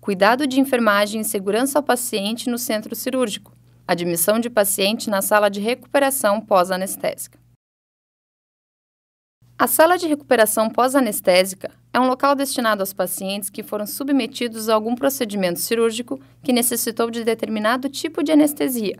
cuidado de enfermagem e segurança ao paciente no centro cirúrgico, admissão de paciente na sala de recuperação pós-anestésica. A sala de recuperação pós-anestésica é um local destinado aos pacientes que foram submetidos a algum procedimento cirúrgico que necessitou de determinado tipo de anestesia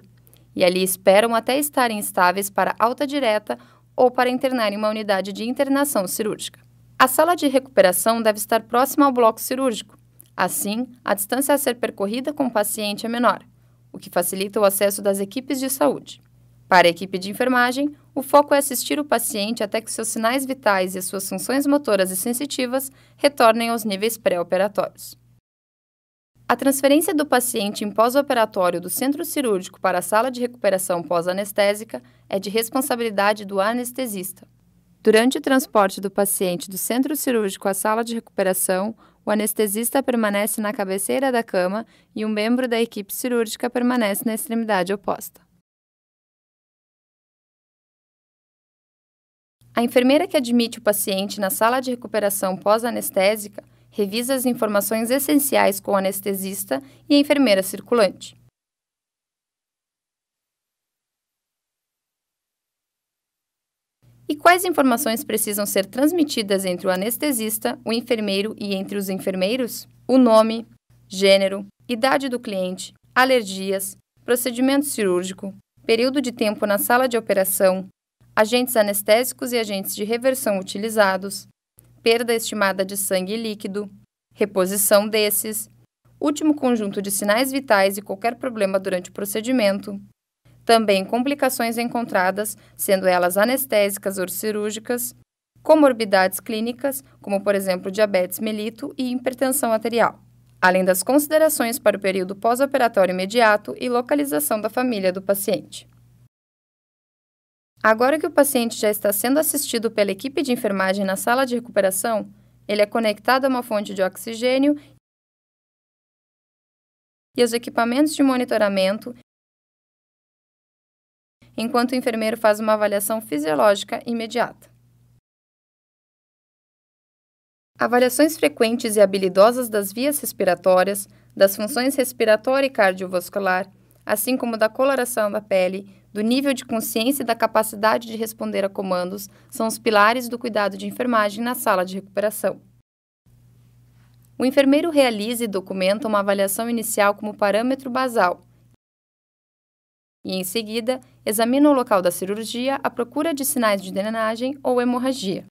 e ali esperam até estarem estáveis para alta direta ou para internar em uma unidade de internação cirúrgica. A sala de recuperação deve estar próxima ao bloco cirúrgico, Assim, a distância a ser percorrida com o paciente é menor, o que facilita o acesso das equipes de saúde. Para a equipe de enfermagem, o foco é assistir o paciente até que seus sinais vitais e suas funções motoras e sensitivas retornem aos níveis pré-operatórios. A transferência do paciente em pós-operatório do centro cirúrgico para a sala de recuperação pós-anestésica é de responsabilidade do anestesista. Durante o transporte do paciente do centro cirúrgico à sala de recuperação, o anestesista permanece na cabeceira da cama e um membro da equipe cirúrgica permanece na extremidade oposta. A enfermeira que admite o paciente na sala de recuperação pós-anestésica revisa as informações essenciais com o anestesista e a enfermeira circulante. e quais informações precisam ser transmitidas entre o anestesista, o enfermeiro e entre os enfermeiros? O nome, gênero, idade do cliente, alergias, procedimento cirúrgico, período de tempo na sala de operação, agentes anestésicos e agentes de reversão utilizados, perda estimada de sangue e líquido, reposição desses, último conjunto de sinais vitais e qualquer problema durante o procedimento, também complicações encontradas, sendo elas anestésicas ou cirúrgicas, comorbidades clínicas, como por exemplo diabetes mellito e hipertensão arterial, além das considerações para o período pós-operatório imediato e localização da família do paciente. Agora que o paciente já está sendo assistido pela equipe de enfermagem na sala de recuperação, ele é conectado a uma fonte de oxigênio e os equipamentos de monitoramento enquanto o enfermeiro faz uma avaliação fisiológica imediata. Avaliações frequentes e habilidosas das vias respiratórias, das funções respiratória e cardiovascular, assim como da coloração da pele, do nível de consciência e da capacidade de responder a comandos, são os pilares do cuidado de enfermagem na sala de recuperação. O enfermeiro realiza e documenta uma avaliação inicial como parâmetro basal, e, em seguida, examina o local da cirurgia à procura de sinais de drenagem ou hemorragia,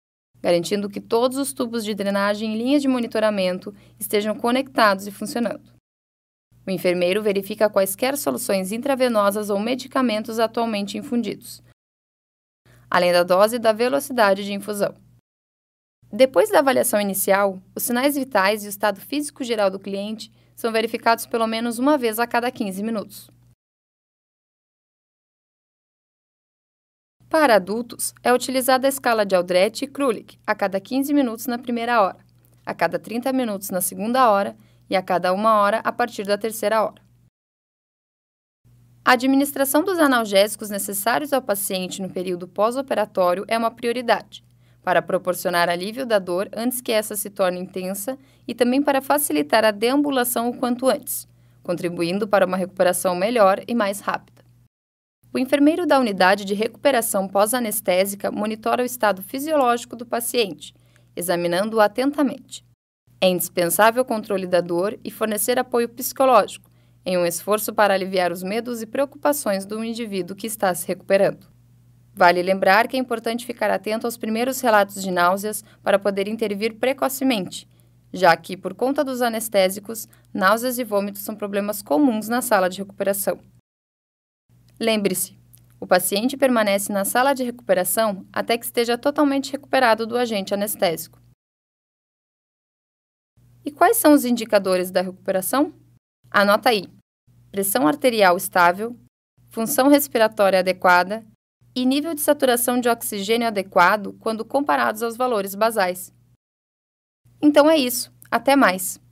garantindo que todos os tubos de drenagem e linhas de monitoramento estejam conectados e funcionando. O enfermeiro verifica quaisquer soluções intravenosas ou medicamentos atualmente infundidos, além da dose e da velocidade de infusão. Depois da avaliação inicial, os sinais vitais e o estado físico geral do cliente são verificados pelo menos uma vez a cada 15 minutos. Para adultos, é utilizada a escala de Aldrete e Krulik a cada 15 minutos na primeira hora, a cada 30 minutos na segunda hora e a cada uma hora a partir da terceira hora. A administração dos analgésicos necessários ao paciente no período pós-operatório é uma prioridade, para proporcionar alívio da dor antes que essa se torne intensa e também para facilitar a deambulação o quanto antes, contribuindo para uma recuperação melhor e mais rápida. O enfermeiro da unidade de recuperação pós-anestésica monitora o estado fisiológico do paciente, examinando-o atentamente. É indispensável o controle da dor e fornecer apoio psicológico, em um esforço para aliviar os medos e preocupações do indivíduo que está se recuperando. Vale lembrar que é importante ficar atento aos primeiros relatos de náuseas para poder intervir precocemente, já que, por conta dos anestésicos, náuseas e vômitos são problemas comuns na sala de recuperação. Lembre-se, o paciente permanece na sala de recuperação até que esteja totalmente recuperado do agente anestésico. E quais são os indicadores da recuperação? Anota aí: pressão arterial estável, função respiratória adequada e nível de saturação de oxigênio adequado quando comparados aos valores basais. Então é isso, até mais!